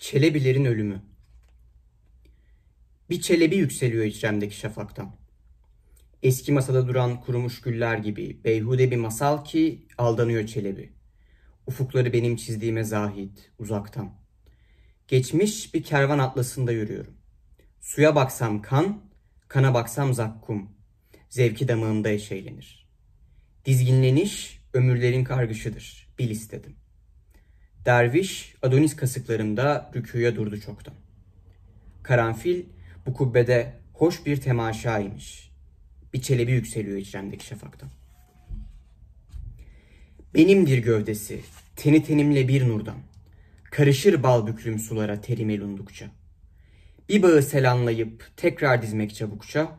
Çelebilerin ölümü. Bir çelebi yükseliyor içremdeki şafaktan. Eski masada duran kurumuş güller gibi beyhude bir masal ki aldanıyor çelebi. Ufukları benim çizdiğime zahit, uzaktan. Geçmiş bir kervan atlasında yürüyorum. Suya baksam kan, kana baksam zakkum. Zevki damağımda eşeylenir. Dizginleniş ömürlerin kargışıdır, bil istedim.'' Derviş Adonis kasıklarında rüküye durdu çoktan. Karanfil bu kubbede hoş bir temaşaymış. Bir çelebi yükseliyor içremdeki şafaktan. Benimdir gövdesi, teni tenimle bir nurdan. Karışır bal büklüm sulara terim elundukça. Bir bağı selamlayıp tekrar dizmek çabukça,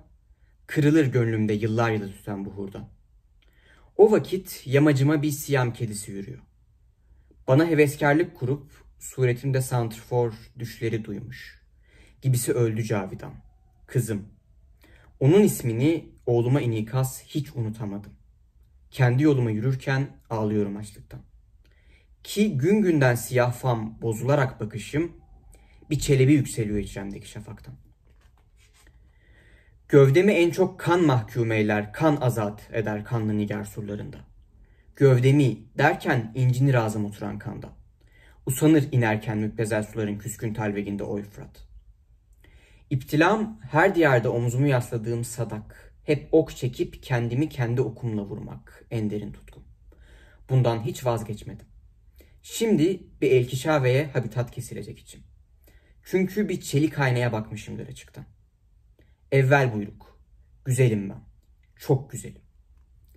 kırılır gönlümde yıllar yılı tüten buhurdan. O vakit yamacıma bir siyam kedisi yürüyor. Bana heveskarlık kurup suretimde santrfor düşleri duymuş. Gibisi öldü Cavidan. Kızım. Onun ismini oğluma inikas hiç unutamadım. Kendi yoluma yürürken ağlıyorum açlıktan. Ki gün günden siyah fam bozularak bakışım bir çelebi yükseliyor içimdeki şafaktan. Gövdemi en çok kan mahkum eyler, kan azat eder kanlı nigar surlarında gövdemi derken incinir ağzım oturan kanda. Usanır inerken müptezel suların küskün talveginde o Fırat. İptilam her diyarda omzumu yasladığım sadak. Hep ok çekip kendimi kendi okumla vurmak en derin tutkum. Bundan hiç vazgeçmedim. Şimdi bir elkişaveye habitat kesilecek için. Çünkü bir çelik aynaya bakmışımdır açıktan. Evvel buyruk. Güzelim ben. Çok güzelim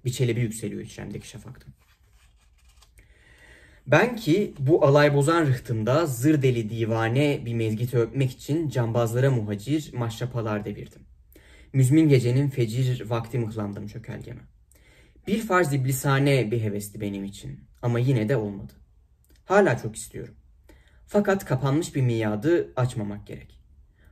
bir çelebi yükseliyor içremdeki şafakta. Ben ki bu alay bozan rıhtımda zır deli divane bir mezgit öpmek için cambazlara muhacir maşrapalar devirdim. Müzmin gecenin fecir vakti mıhlandım çökelgeme. Bir farz iblisane bir hevesti benim için ama yine de olmadı. Hala çok istiyorum. Fakat kapanmış bir miyadı açmamak gerek.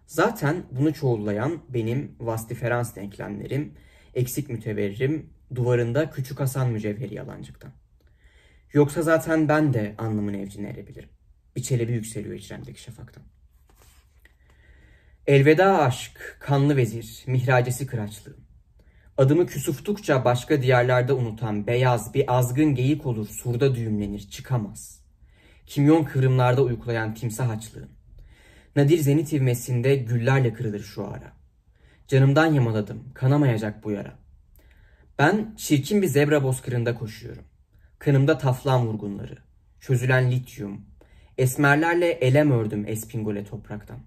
Zaten bunu çoğullayan benim vastiferans denklemlerim, eksik müteverrim, duvarında Küçük Hasan mücevheri yalancıktan. Yoksa zaten ben de anlamın evcine erebilirim. Bir çelebi yükseliyor içremdeki şafaktan. Elveda aşk, kanlı vezir, mihracesi kıraçlığım. Adımı küsuftukça başka diyarlarda unutan beyaz bir azgın geyik olur, surda düğümlenir, çıkamaz. Kimyon kıvrımlarda uykulayan timsah açlığın. Nadir zenit ivmesinde güllerle kırılır şu ara. Canımdan yamaladım, kanamayacak bu yara. Ben çirkin bir zebra bozkırında koşuyorum. Kınımda taflan vurgunları, çözülen lityum, esmerlerle elem ördüm espingole topraktan.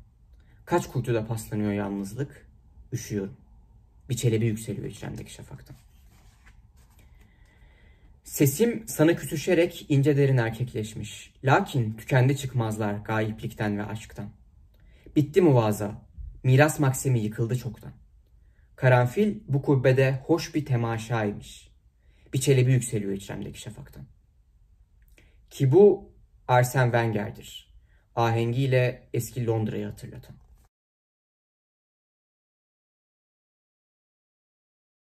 Kaç kurtuda paslanıyor yalnızlık, üşüyorum. Bir çelebi yükseliyor içimdeki şafaktan. Sesim sana küsüşerek ince derin erkekleşmiş. Lakin tükendi çıkmazlar gayiplikten ve aşktan. Bitti muvaza. Miras maksimi yıkıldı çoktan. Karanfil bu kubbede hoş bir temaşaymış. Bir çelebi yükseliyor içremdeki şafaktan. Ki bu Arsene Wenger'dir. Ahengiyle eski Londra'yı hatırlatan.